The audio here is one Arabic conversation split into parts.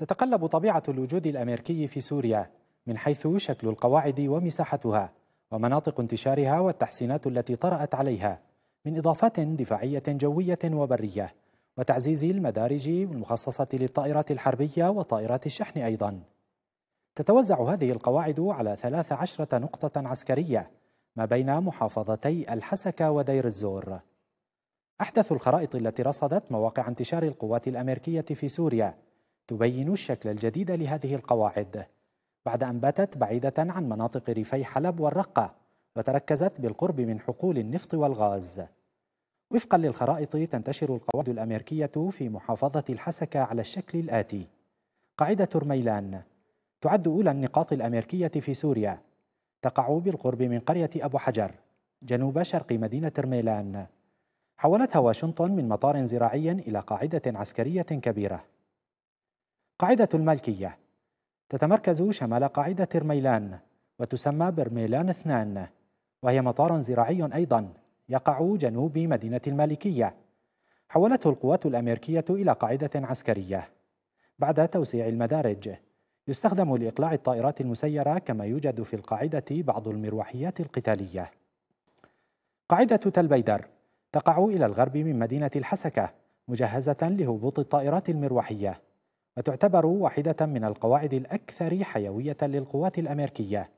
تتقلب طبيعة الوجود الأمريكي في سوريا من حيث شكل القواعد ومساحتها ومناطق انتشارها والتحسينات التي طرأت عليها من إضافات دفاعية جوية وبرية وتعزيز المدارج المخصصة للطائرات الحربية وطائرات الشحن أيضا تتوزع هذه القواعد على 13 نقطة عسكرية ما بين محافظتي الحسكة ودير الزور أحدث الخرائط التي رصدت مواقع انتشار القوات الأمريكية في سوريا تبين الشكل الجديد لهذه القواعد بعد أن باتت بعيدة عن مناطق ريفي حلب والرقة وتركزت بالقرب من حقول النفط والغاز وفقا للخرائط تنتشر القواعد الأمريكية في محافظة الحسكة على الشكل الآتي قاعدة رميلان تعد أولى النقاط الأمريكية في سوريا تقع بالقرب من قرية أبو حجر جنوب شرق مدينة رميلان حولتها واشنطن من مطار زراعي إلى قاعدة عسكرية كبيرة قاعدة الملكية تتمركز شمال قاعدة رميلان وتسمى برميلان اثنان وهي مطار زراعي أيضا يقع جنوب مدينة المالكية حولته القوات الأمريكية إلى قاعدة عسكرية بعد توسيع المدارج يستخدم لإقلاع الطائرات المسيرة كما يوجد في القاعدة بعض المروحيات القتالية قاعدة تلبيدر تقع إلى الغرب من مدينة الحسكة مجهزة لهبوط الطائرات المروحية وتعتبر واحدة من القواعد الأكثر حيوية للقوات الأمريكية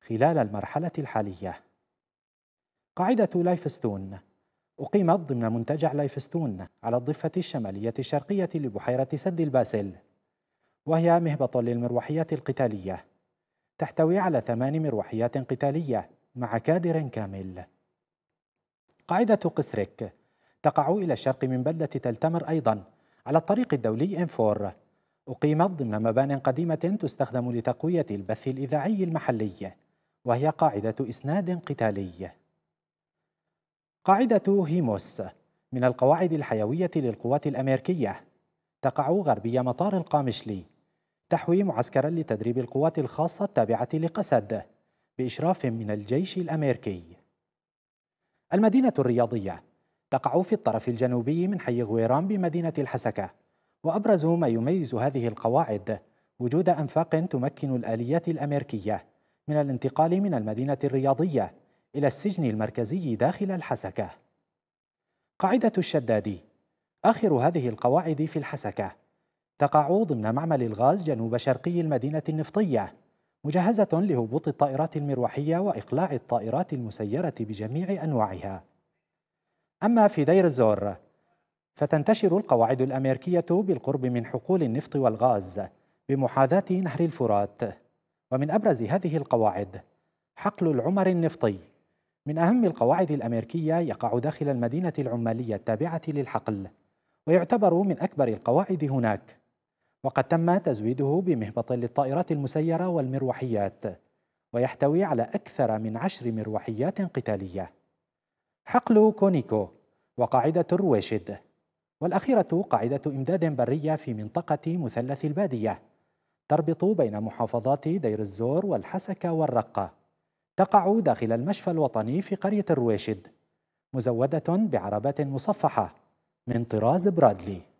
خلال المرحلة الحالية. قاعدة لايفستون أقيمت ضمن منتجع لايفستون على الضفة الشمالية الشرقية لبحيرة سد الباسل، وهي مهبط للمروحيات القتالية. تحتوي على ثمان مروحيات قتالية مع كادر كامل. قاعدة قسرك تقع إلى الشرق من بلدة تلتمر أيضا على الطريق الدولي إنفور 4 أقيمت ضمن مبان قديمة تستخدم لتقوية البث الإذاعي المحلي وهي قاعدة إسناد قتالي قاعدة هيموس من القواعد الحيوية للقوات الأمريكية تقع غربي مطار القامشلي تحوي معسكرا لتدريب القوات الخاصة التابعة لقسد بإشراف من الجيش الأمريكي المدينة الرياضية تقع في الطرف الجنوبي من حي غويران بمدينة الحسكة وأبرز ما يميز هذه القواعد وجود أنفاق تمكن الآليات الأمريكية من الانتقال من المدينة الرياضية إلى السجن المركزي داخل الحسكة قاعدة الشدادي آخر هذه القواعد في الحسكة تقع ضمن معمل الغاز جنوب شرقي المدينة النفطية مجهزة لهبوط الطائرات المروحية وإقلاع الطائرات المسيرة بجميع أنواعها أما في دير الزور ستنتشر القواعد الأمريكية بالقرب من حقول النفط والغاز بمحاذاة نهر الفرات ومن أبرز هذه القواعد حقل العمر النفطي من أهم القواعد الأمريكية يقع داخل المدينة العمالية التابعة للحقل ويعتبر من أكبر القواعد هناك وقد تم تزويده بمهبط للطائرات المسيرة والمروحيات ويحتوي على أكثر من عشر مروحيات قتالية حقل كونيكو وقاعدة الرويشد والأخيرة قاعدة إمداد برية في منطقة مثلث البادية تربط بين محافظات دير الزور والحسكة والرقة تقع داخل المشفى الوطني في قرية الرويشد مزودة بعربات مصفحة من طراز برادلي